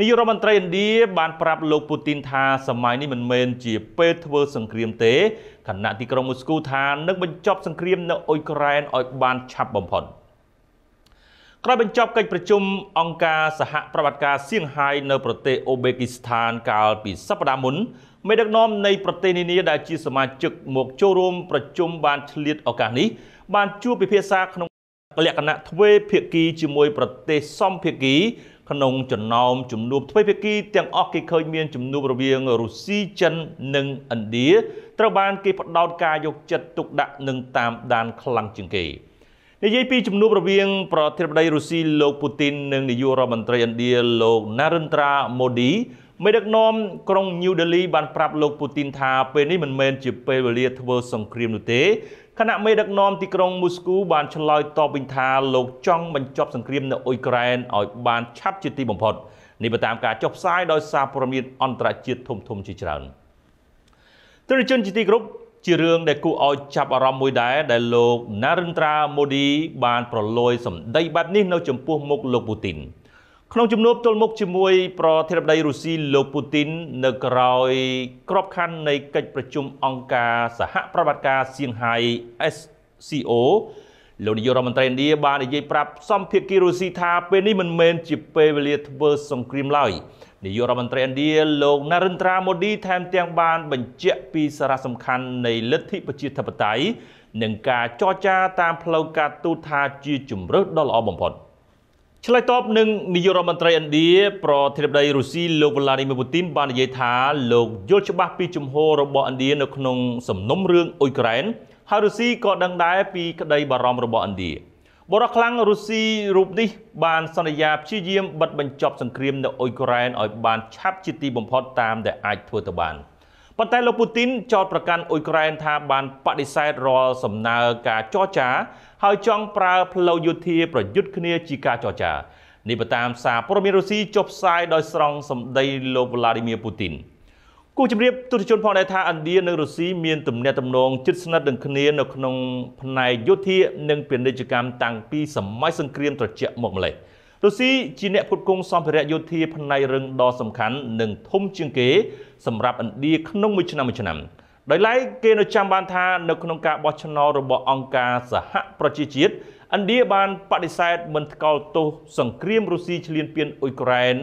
នាយករដ្ឋមន្ត្រីឥណ្ឌាបានប្រាប់លោកពូទីនថាសម័យនេះមិនមែនជា ពេលធ្វើ សង្គ្រាម ទេខណៈទីក្រុងមូស្គូថានឹងបញ្ចប់សង្គ្រាមនៅអ៊ុយក្រែនឲ្យបានឆាប់បំផុតក្រោយបញ្ចប់កិច្ចប្រជុំអង្គការសហប្រតិបត្តិការសៀងហៃនៅ ប្រទេសអូបេគីស្ថានកាលពីសប្តាហ៍មុនមេដឹកនាំនៃប្រទេសនានាដែលជា សមាជិក មកចូលរួមប្រជុំបានឆ្លៀតឱកាសនេះបានជួបពិភាក្សាក្នុងលក្ខណៈទ្វេភាគីជាមួយ ប្រទេសសំភាគីក្នុងចំណោមជំនួបទ្វេភាគីទាំងអស់គេឃើញមានជំនួបរវាងរុស្ស៊ីចិននិងឥណ្ឌាត្រូវបានគេផ្ដោតការយកចិត្តទុកដាក់និងតាមដានខ្លាំងជាងគេនិយាយពីជំនួបរវាងប្រធានាធិបតីរុស្ស៊ីលោកពូទីន និងនាយករដ្ឋមន្ត្រីឥណ្ឌាលោក Narendra Modi មេដឹកនាំក្រុងញូវដេលីបានប្រាប់លោកពូទីនថាពេលនេះមិនមែនជាពេលវេលាធ្វើសង្គ្រាមនោះទេខណៈមេដឹកនាំទីក្រុងមូស្គូបានឆ្លើយតបវិញថាលោកចង់បញ្ចប់សង្គ្រាមនៅអ៊ុយក្រែនឲ្យបានឆាប់ជាទីបំផុតនេះតាមការចុះផ្សាយដោយសារព័ត៌មានអន្តរជាតិធំធំជាច្រើនទរជនជាទីគ្រប់ជារឿងដែលគួរឲ្យចាប់អារម្មណ៍មួយដែរដែលលោក Narendra Modi បានប្រឡយសម្ដីបែបនេះនៅចំពោះមុខលោកពូទីន។ក្នុងជំនួបទល់មុខជាមួយ ប្រធានាធិបតីរុស្ស៊ីលោកពូទីននៅក្រោយក្របខ័ណ្ឌនៃកិច្ចប្រជុំអង្គការសហប្រតិបត្តិការសៀងហៃ SCO លោកនាយករដ្ឋមន្ត្រីឥណ្ឌាបាននិយាយប្រាប់សម្ភាគីរុស្ស៊ីថាពេលនេះមិនមែនជាពេលវេលាធ្វើសង្គ្រាមឡើយនាយករដ្ឋមន្ត្រីឥណ្ឌាលោក Narendra Modi ថែមទាំងបានបញ្ជាក់ពីសារៈសំខាន់នៃលទ្ធិប្រជាធិបតេយ្យនិងការចរចាតាមផ្លូវការទូតថាជាជំរើសដ៏ល្អបំផុត។ឆ្លើយតបនឹងនាយករដ្ឋមន្ត្រីឥណ្ឌាប្រធានាធិបតីរុស្ស៊ីលោក Vladimir Putin បាននិយាយថាលោកយល់ច្បាស់ពីជំហររបស់ឥណ្ឌានៅក្នុងសំណុំរឿងអ៊ុយក្រែនហើយរុស្ស៊ីក៏ដឹងដែរពីក្តីបារម្ភរបស់ឥណ្ឌាបរិខ្លាំងរុស្ស៊ីរូបនេះបានសន្យាព្យាយាមបិទបញ្ចប់សង្គ្រាមនៅអ៊ុយក្រែនឲ្យបានឆាប់ជាទីបំផុតតាមដែលអាចធ្វើទៅបាន។ប៉ុន្តែលោកពូទីនចោទប្រកាន់អ៊ុយក្រែនថាបានបដិសេធរាល់សំណើការចរចាហើយចង់ប្រើផ្លូវយោធាប្រយុទ្ធគ្នាជាការចរចានេះបតាម សារព័ត៌មានរុស្ស៊ីចុះផ្សាយដោយស្រង់សម្ដីលោកវ្លាឌីមៀពូទីនគូជំរាបទូតជនផងដែរថាឥណ្ឌានិងរុស្ស៊ីមាន ទំនាក់ទំនង ជិតស្និទ្ធនឹងគ្នានៅក្នុងផ្នែកយោធានិងពាណិជ្ជកម្មតាំងពីសម័យសង្គ្រាមត្រជាក់មកម្ល៉េះ។រុស្ស៊ីជាអ្នកផ្គត់ផ្គង់សម្ភារៈយោធាផ្នែករឹងដ៏សំខាន់និងធំជាងគេសម្រាប់ឥណ្ឌាក្នុងមួយឆ្នាំមួយឆ្នាំដោយឡែកគេនៅចាំបានថានៅក្នុងការបោះឆ្នោតរបស់អង្គការសហប្រជាជាតិឥណ្ឌាបានបដិសេធមិនថ្កោលទោសសង្គ្រាមរុស្ស៊ីឈ្លានពានអ៊ុយក្រែន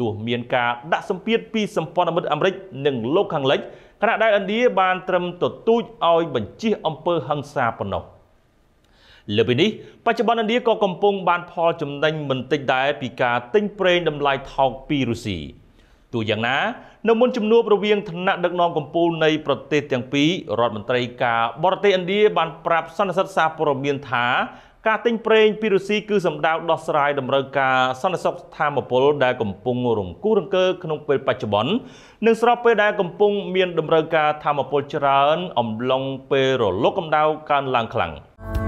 ទោះមានការដាក់សម្ពាធពីសម្ព័ន្ធមិត្តអាមេរិកនិងលោកខាងលិចខណៈដែលឥណ្ឌាបានត្រឹមទទូចឲ្យបញ្ជិះអំពើហិង្សាប៉ុណ្ណោះ។លើពីនេះបច្ចុប្បន្នឥណ្ឌាក៏កំពុងបានផលចំណេញមិនតិចដែរពីការទិញប្រេងតម្លៃថោកពីរុស្ស៊ីទោះយ៉ាងណានៅមុនជំនួបរវាងថ្នាក់ដឹកនាំកម្ពុជានៃប្រទេសទាំងពីររដ្ឋមន្ត្រីការបរទេសឥណ្ឌាបានប្រាប់សន្និសីទសារព័ត៌មានថាការទិញប្រេងពីរុស្ស៊ីគឺសម្ដៅដោះស្រាយតម្រូវការសន្តិសុខធម្មពលដែលកំពុងរង្គោះរង្គើក្នុងពេលបច្ចុប្បន្ននិងស្របពេលដែលកំពុងមានតម្រូវការធម្មពលច្រើនអំឡុងពេលរលកកម្ដៅកើនឡើងខ្លាំង។